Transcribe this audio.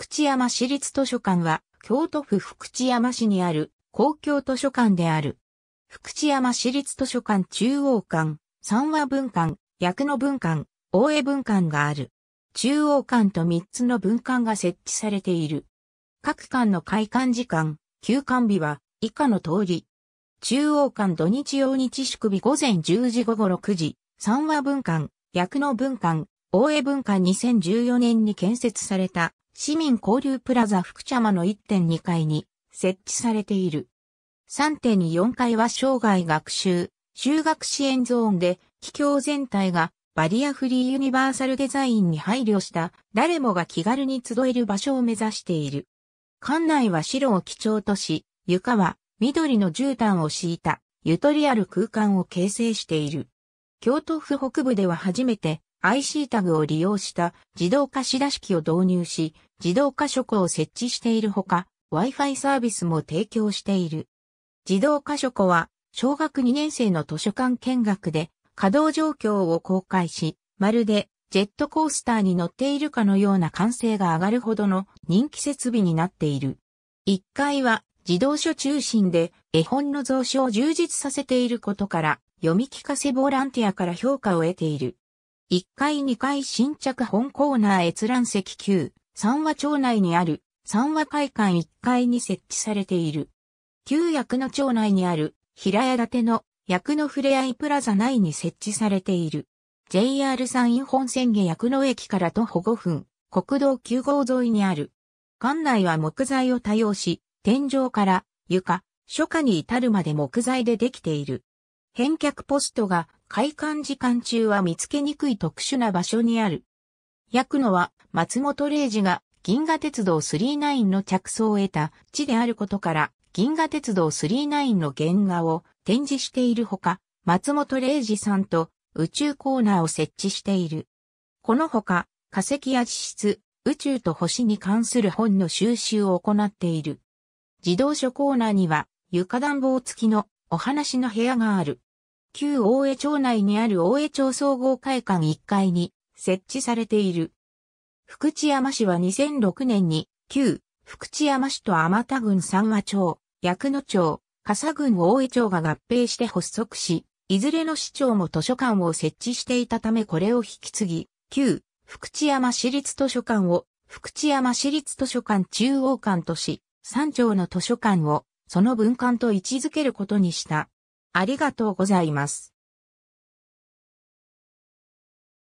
福知山市立図書館は、京都府福知山市にある公共図書館である。福知山市立図書館中央館、三和文館、薬の文館、大江文館がある。中央館と三つの文館が設置されている。各館の開館時間、休館日は以下の通り。中央館土日曜日祝日午前10時午後6時、三和文館、薬の文館、大江文館2014年に建設された市民交流プラザ福ちゃまの1.2階に設置されている。3.4階は生涯学習、修学支援ゾーンで、企業全体がバリアフリーユニバーサルデザインに配慮した誰もが気軽に集える場所を目指している。館内は白を基調とし、床は緑の絨毯を敷いたゆとりある空間を形成している。京都府北部では初めて IC タグを利用した自動化仕出し機を導入し、自動化書庫を設置しているほか、Wi-Fi サービスも提供している。自動化書庫は、小学2年生の図書館見学で、稼働状況を公開し、まるでジェットコースターに乗っているかのような歓声が上がるほどの人気設備になっている。1階は自動書中心で絵本の蔵書を充実させていることから、読み聞かせボランティアから評価を得ている。1階2階新着本コーナー閲覧席9、三和町内にある三和会館1階に設置されている。旧役の町内にある平屋建ての役のふれあいプラザ内に設置されている。JR 山陰本線下役の駅から徒歩5分、国道9号沿いにある。館内は木材を多用し、天井から床、初夏に至るまで木材でできている。返却ポストが開館時間中は見つけにくい特殊な場所にある。焼くのは松本零士が銀河鉄道39の着想を得た地であることから銀河鉄道39の原画を展示しているほか、松本零士さんと宇宙コーナーを設置している。このほか化石や地質、宇宙と星に関する本の収集を行っている。自動書コーナーには床暖房付きのお話の部屋がある。旧大江町内にある大江町総合会館1階に設置されている。福知山市は2006年に旧福知山市と天田郡三和町、薬野町、笠郡大江町が合併して発足し、いずれの市長も図書館を設置していたためこれを引き継ぎ、旧福知山市立図書館を福知山市立図書館中央館とし、三町の図書館をその分館と位置づけることにした。ありがとうございます。